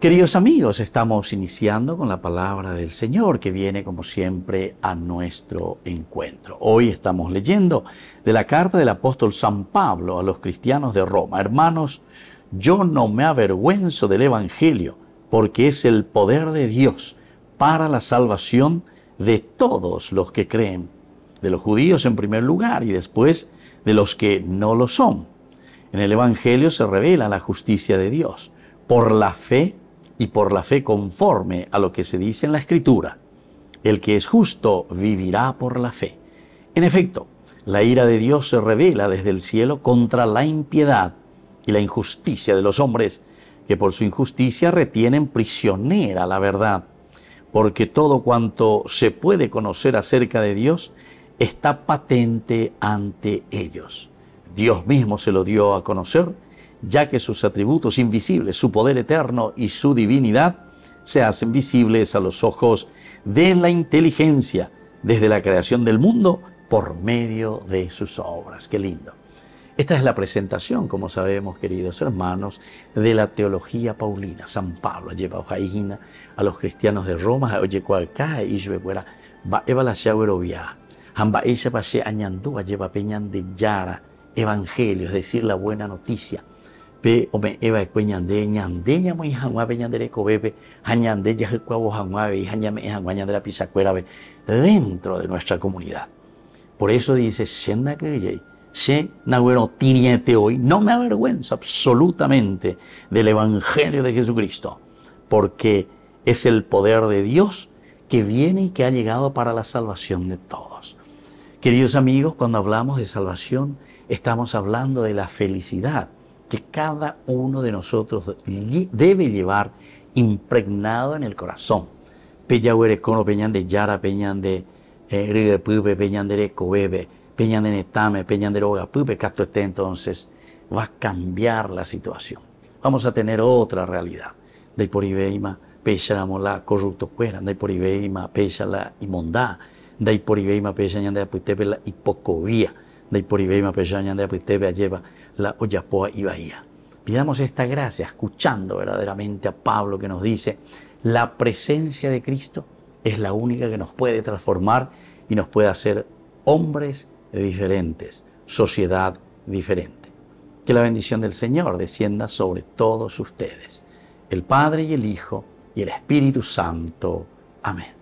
Queridos amigos, estamos iniciando con la palabra del Señor que viene como siempre a nuestro encuentro. Hoy estamos leyendo de la carta del apóstol San Pablo a los cristianos de Roma. Hermanos, yo no me avergüenzo del Evangelio porque es el poder de Dios para la salvación de todos los que creen, de los judíos en primer lugar y después de los que no lo son. En el Evangelio se revela la justicia de Dios. Por la fe y por la fe conforme a lo que se dice en la Escritura. El que es justo vivirá por la fe. En efecto, la ira de Dios se revela desde el cielo contra la impiedad y la injusticia de los hombres, que por su injusticia retienen prisionera la verdad, porque todo cuanto se puede conocer acerca de Dios está patente ante ellos. Dios mismo se lo dio a conocer ya que sus atributos invisibles, su poder eterno y su divinidad, se hacen visibles a los ojos de la inteligencia desde la creación del mundo por medio de sus obras. Qué lindo. Esta es la presentación, como sabemos, queridos hermanos, de la teología paulina. San Pablo lleva a los cristianos de Roma, oye, y fuera, eva la a lleva peñan de yara, evangelio, es decir, la buena noticia pe dentro de nuestra comunidad. Por eso dice, no me avergüenzo absolutamente del Evangelio de Jesucristo, porque es el poder de Dios que viene y que ha llegado para la salvación de todos. Queridos amigos, cuando hablamos de salvación, estamos hablando de la felicidad que cada uno de nosotros debe llevar impregnado en el corazón. Peñahuere cono peñande yara peñande eh, rigue pupe peñandere de peñande, netame de oga pupe casto esté entonces va a cambiar la situación. Vamos a tener otra realidad. De por ibeima pecha la corrupto cuera, de por ibeima pecha la inmondá, de por ibeima pecha la hipocovía de Iporibeima, Peyaña, pues de pues lleva la Oyapoa y Bahía. Pidamos esta gracia, escuchando verdaderamente a Pablo que nos dice, la presencia de Cristo es la única que nos puede transformar y nos puede hacer hombres diferentes, sociedad diferente. Que la bendición del Señor descienda sobre todos ustedes, el Padre y el Hijo y el Espíritu Santo. Amén.